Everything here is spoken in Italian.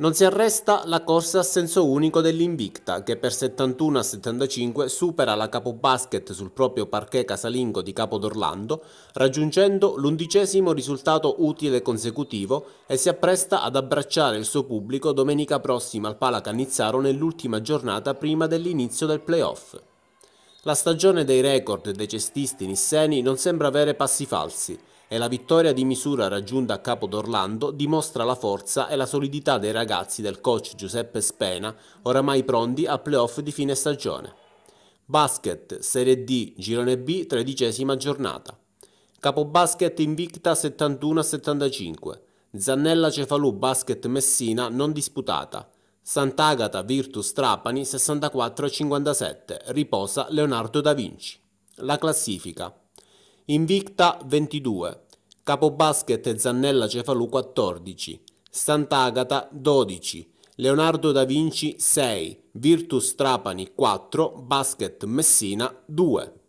Non si arresta la corsa a senso unico dell'Invicta, che per 71 a 75 supera la Capo Basket sul proprio parquet casalingo di Capo d'Orlando, raggiungendo l'undicesimo risultato utile consecutivo e si appresta ad abbracciare il suo pubblico domenica prossima al Pala Cannizzaro nell'ultima giornata prima dell'inizio del playoff. La stagione dei record dei cestisti nisseni non sembra avere passi falsi e la vittoria di misura raggiunta a capo d'Orlando dimostra la forza e la solidità dei ragazzi del coach Giuseppe Spena, oramai pronti al playoff di fine stagione. Basket, Serie D, Girone B, tredicesima giornata. Capo Basket invicta 71-75. Zannella Cefalù Basket Messina non disputata. Sant'Agata Virtus Trapani 64-57, riposa Leonardo da Vinci. La classifica. Invicta 22, Capobasket Zannella Cefalù 14, Sant'Agata 12, Leonardo da Vinci 6, Virtus Trapani 4, Basket Messina 2.